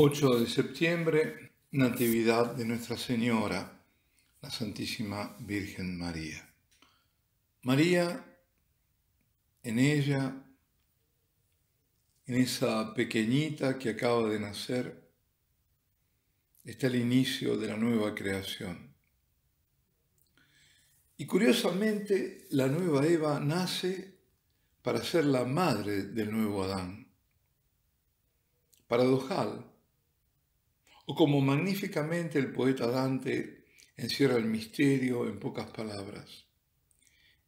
8 de septiembre, Natividad de Nuestra Señora, la Santísima Virgen María. María, en ella, en esa pequeñita que acaba de nacer, está el inicio de la nueva creación. Y curiosamente, la nueva Eva nace para ser la madre del nuevo Adán. Paradojal, o como magníficamente el poeta Dante encierra el misterio en pocas palabras.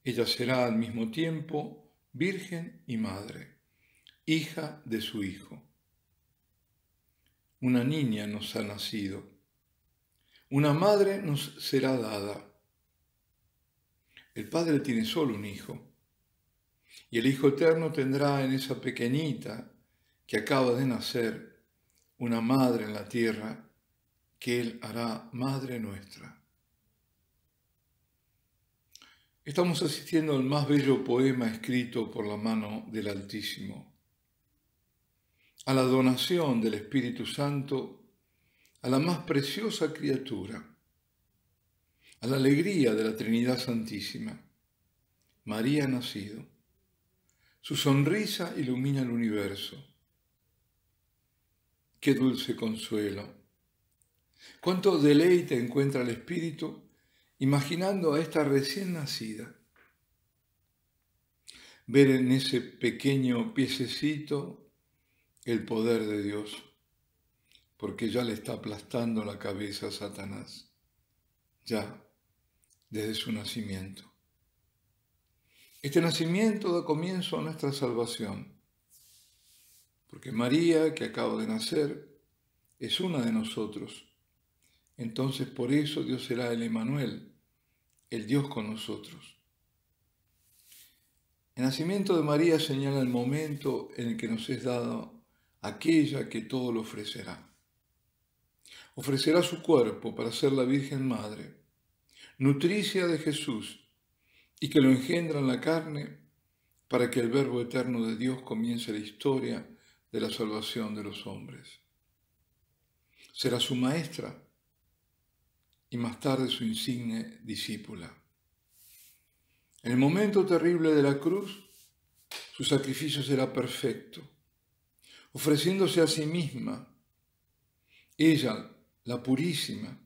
Ella será al mismo tiempo virgen y madre, hija de su hijo. Una niña nos ha nacido, una madre nos será dada. El Padre tiene solo un hijo, y el Hijo Eterno tendrá en esa pequeñita que acaba de nacer una madre en la tierra que Él hará madre nuestra. Estamos asistiendo al más bello poema escrito por la mano del Altísimo, a la donación del Espíritu Santo a la más preciosa criatura, a la alegría de la Trinidad Santísima. María nacido. Su sonrisa ilumina el universo qué dulce consuelo. Cuánto deleite encuentra el espíritu imaginando a esta recién nacida. Ver en ese pequeño piececito el poder de Dios, porque ya le está aplastando la cabeza a Satanás, ya desde su nacimiento. Este nacimiento da comienzo a nuestra salvación porque María, que acaba de nacer, es una de nosotros. Entonces por eso Dios será el Emanuel, el Dios con nosotros. El nacimiento de María señala el momento en el que nos es dado aquella que todo lo ofrecerá. Ofrecerá su cuerpo para ser la Virgen Madre, nutricia de Jesús, y que lo engendra en la carne para que el Verbo Eterno de Dios comience la historia de la salvación de los hombres. Será su maestra y más tarde su insigne discípula. En el momento terrible de la cruz, su sacrificio será perfecto, ofreciéndose a sí misma, ella, la purísima,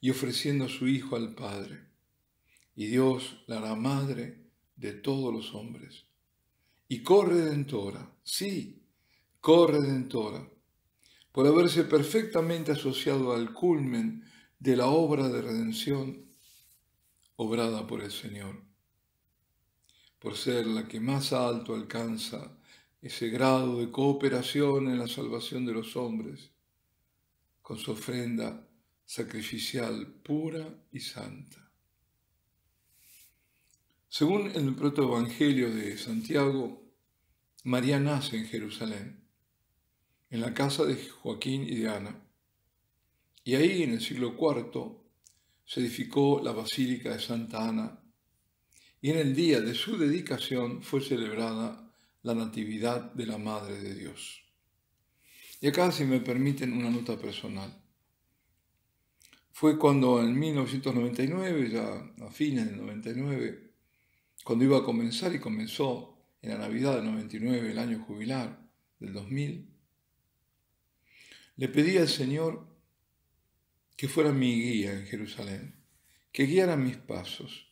y ofreciendo a su Hijo al Padre. Y Dios la hará madre de todos los hombres. Y corredentora, sí, corredentora, por haberse perfectamente asociado al culmen de la obra de redención obrada por el Señor, por ser la que más alto alcanza ese grado de cooperación en la salvación de los hombres, con su ofrenda sacrificial pura y santa. Según el protoevangelio de Santiago, María nace en Jerusalén en la casa de Joaquín y de Ana. Y ahí, en el siglo IV, se edificó la Basílica de Santa Ana, y en el día de su dedicación fue celebrada la Natividad de la Madre de Dios. Y acá, si me permiten, una nota personal. Fue cuando en 1999, ya a fines del 99, cuando iba a comenzar y comenzó en la Navidad del 99, el año jubilar del 2000, le pedí al Señor que fuera mi guía en Jerusalén, que guiara mis pasos.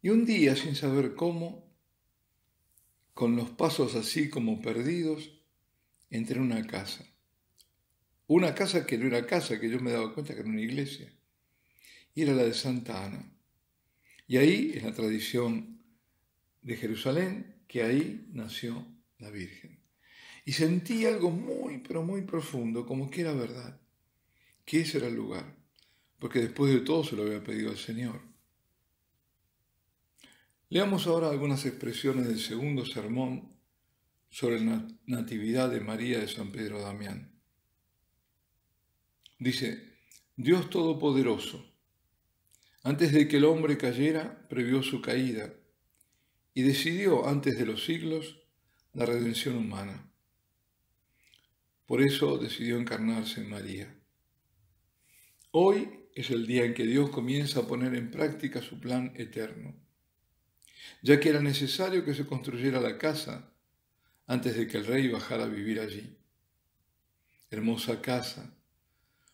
Y un día, sin saber cómo, con los pasos así como perdidos, entré en una casa. Una casa que no era casa, que yo me daba cuenta que era una iglesia. Y era la de Santa Ana. Y ahí, en la tradición de Jerusalén, que ahí nació la Virgen y sentí algo muy, pero muy profundo, como que era verdad, que ese era el lugar, porque después de todo se lo había pedido al Señor. Leamos ahora algunas expresiones del segundo sermón sobre la Natividad de María de San Pedro Damián. Dice, Dios Todopoderoso, antes de que el hombre cayera, previó su caída y decidió antes de los siglos la redención humana. Por eso decidió encarnarse en María. Hoy es el día en que Dios comienza a poner en práctica su plan eterno, ya que era necesario que se construyera la casa antes de que el rey bajara a vivir allí. Hermosa casa,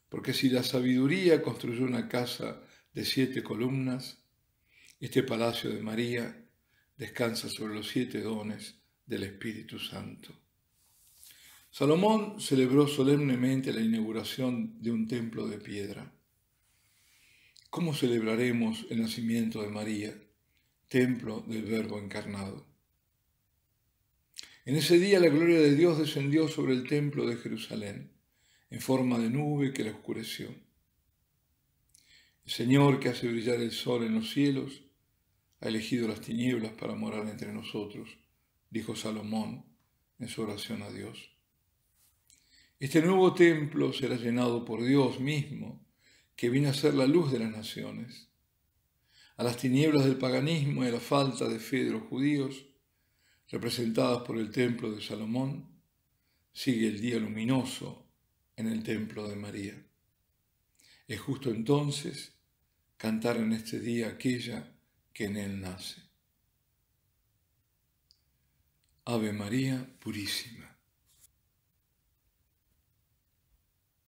porque si la sabiduría construyó una casa de siete columnas, este palacio de María descansa sobre los siete dones del Espíritu Santo. Salomón celebró solemnemente la inauguración de un templo de piedra. ¿Cómo celebraremos el nacimiento de María, templo del Verbo encarnado? En ese día la gloria de Dios descendió sobre el templo de Jerusalén, en forma de nube que la oscureció. El Señor que hace brillar el sol en los cielos, ha elegido las tinieblas para morar entre nosotros, dijo Salomón en su oración a Dios. Este nuevo templo será llenado por Dios mismo, que viene a ser la luz de las naciones. A las tinieblas del paganismo y a la falta de fe de los judíos, representadas por el templo de Salomón, sigue el día luminoso en el templo de María. Es justo entonces cantar en este día aquella que en él nace. Ave María Purísima.